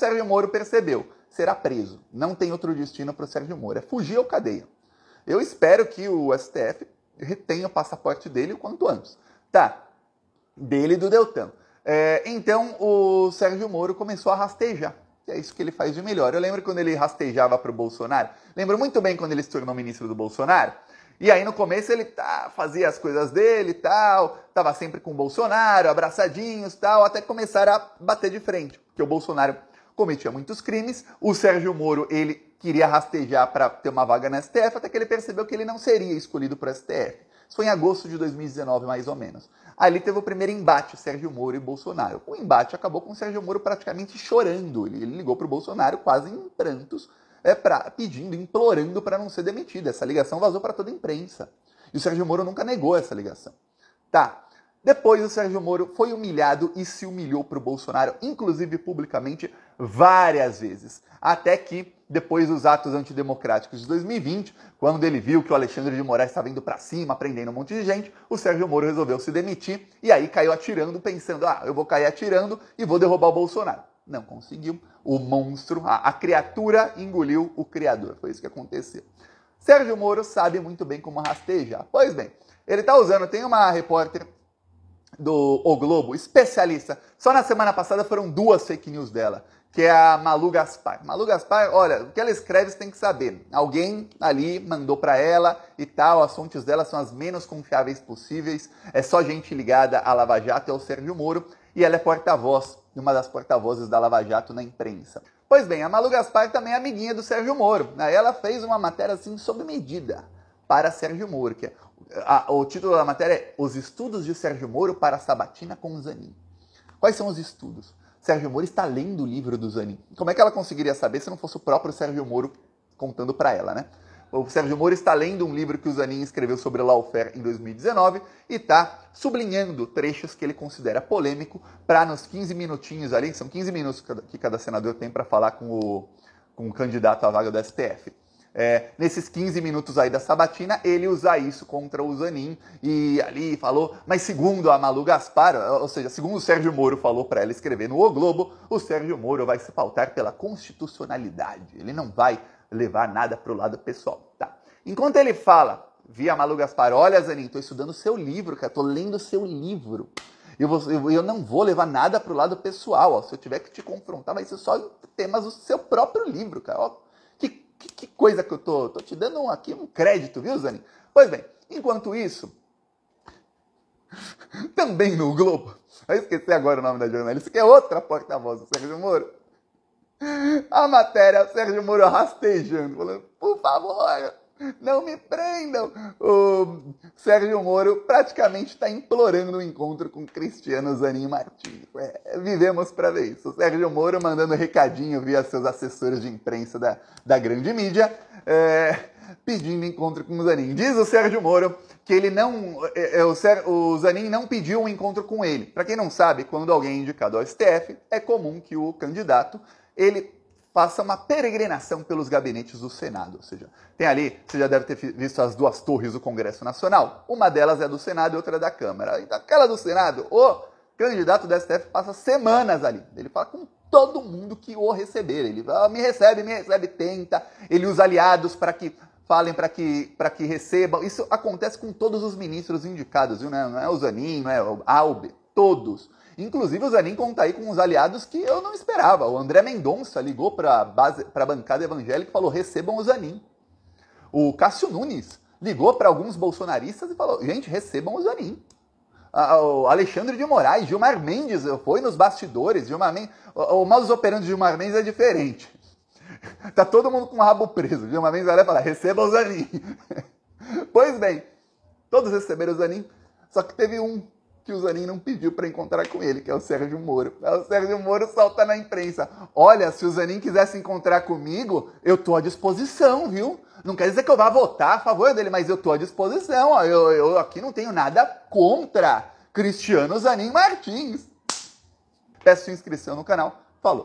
Sérgio Moro percebeu, será preso. Não tem outro destino para o Sérgio Moro, é fugir ou cadeia. Eu espero que o STF retenha o passaporte dele o quanto antes. Tá, dele e do Deltan. É, então o Sérgio Moro começou a rastejar. E é isso que ele faz de melhor. Eu lembro quando ele rastejava para o Bolsonaro. Lembro muito bem quando ele se tornou ministro do Bolsonaro. E aí no começo ele tá, fazia as coisas dele e tal, tava sempre com o Bolsonaro, abraçadinhos tal, até começar a bater de frente. Porque o Bolsonaro cometia muitos crimes. O Sérgio Moro, ele queria rastejar para ter uma vaga na STF, até que ele percebeu que ele não seria escolhido para o STF. Isso foi em agosto de 2019, mais ou menos. Ali teve o primeiro embate, Sérgio Moro e Bolsonaro. O embate acabou com o Sérgio Moro praticamente chorando. Ele ligou para o Bolsonaro quase em prantos, é, pra, pedindo, implorando para não ser demitido. Essa ligação vazou para toda a imprensa. E o Sérgio Moro nunca negou essa ligação. Tá. Depois o Sérgio Moro foi humilhado e se humilhou para o Bolsonaro, inclusive publicamente, várias vezes, até que depois dos atos antidemocráticos de 2020, quando ele viu que o Alexandre de Moraes estava indo para cima, prendendo um monte de gente, o Sérgio Moro resolveu se demitir e aí caiu atirando, pensando: ah, eu vou cair atirando e vou derrubar o Bolsonaro. Não conseguiu. O monstro, a, a criatura engoliu o criador. Foi isso que aconteceu. Sérgio Moro sabe muito bem como rastejar. Pois bem, ele está usando, tem uma repórter do O Globo, especialista. Só na semana passada foram duas fake news dela que é a Malu Gaspar. Malu Gaspar, olha, o que ela escreve você tem que saber. Alguém ali mandou para ela e tal, as fontes dela são as menos confiáveis possíveis, é só gente ligada à Lava Jato e ao Sérgio Moro, e ela é porta-voz, uma das porta-vozes da Lava Jato na imprensa. Pois bem, a Malu Gaspar também é amiguinha do Sérgio Moro. Aí Ela fez uma matéria assim, sob medida, para Sérgio Moro, que é, a, o título da matéria é Os Estudos de Sérgio Moro para Sabatina com Zanin. Quais são os estudos? Sérgio Moro está lendo o livro do Zanin. Como é que ela conseguiria saber se não fosse o próprio Sérgio Moro contando para ela, né? O Sérgio Moro está lendo um livro que o Zanin escreveu sobre Lawfare em 2019 e está sublinhando trechos que ele considera polêmico para nos 15 minutinhos ali, são 15 minutos que cada senador tem para falar com o, com o candidato à vaga do STF. É, nesses 15 minutos aí da sabatina, ele usa isso contra o Zanin e ali falou, mas segundo a Malu Gaspar, ou seja, segundo o Sérgio Moro falou para ela escrever no O Globo, o Sérgio Moro vai se pautar pela constitucionalidade, ele não vai levar nada para o lado pessoal, tá? Enquanto ele fala, via Malu Gaspar, olha Zanin, tô estudando seu livro, cara, tô lendo seu livro. Eu, vou, eu, não vou levar nada para o lado pessoal, ó. Se eu tiver que te confrontar, vai ser só temas do seu próprio livro, cara. Ó, que, que coisa que eu tô, tô te dando um, aqui um crédito, viu, Zani? Pois bem, enquanto isso, também no Globo, eu esqueci agora o nome da jornalista, que é outra porta-voz do Sérgio Moro. A matéria, o Sérgio Moro rastejando, falando, por favor, não me prendam! O Sérgio Moro praticamente está implorando um encontro com Cristiano Zanin Martins. É, vivemos para ver isso. O Sérgio Moro mandando recadinho via seus assessores de imprensa da, da grande mídia, é, pedindo encontro com o Zanin. Diz o Sérgio Moro que ele não. É, é o, Ser, o Zanin não pediu um encontro com ele. Para quem não sabe, quando alguém é indicado ao STF, é comum que o candidato ele faça uma peregrinação pelos gabinetes do Senado. Ou seja, tem ali, você já deve ter visto as duas torres do Congresso Nacional. Uma delas é do Senado e outra é da Câmara. E então, daquela do Senado, o candidato do STF passa semanas ali. Ele fala com todo mundo que o receber. Ele fala, ah, me recebe, me recebe, tenta. Ele usa aliados para que falem para que, que recebam. Isso acontece com todos os ministros indicados, viu? Não é, é o Zanin, não é o Albe todos. Inclusive, o Zanin conta aí com uns aliados que eu não esperava. O André Mendonça ligou para a bancada evangélica e falou: recebam o Zanin. O Cássio Nunes ligou para alguns bolsonaristas e falou: gente, recebam o Zanin. O Alexandre de Moraes, Gilmar Mendes foi nos bastidores. Gilmar Mendes, o, o modus de Gilmar Mendes é diferente. tá todo mundo com o rabo preso. Gilmar Mendes vai falar: receba o Zanin. pois bem, todos receberam o Zanin, só que teve um que o Zanin não pediu para encontrar com ele, que é o Sérgio Moro. É, o Sérgio Moro solta na imprensa: Olha, se o Zanin quisesse encontrar comigo, eu tô à disposição, viu? Não quer dizer que eu vá votar a favor dele, mas eu tô à disposição. Ó, eu, eu aqui não tenho nada contra Cristiano Zanin Martins. Peço inscrição no canal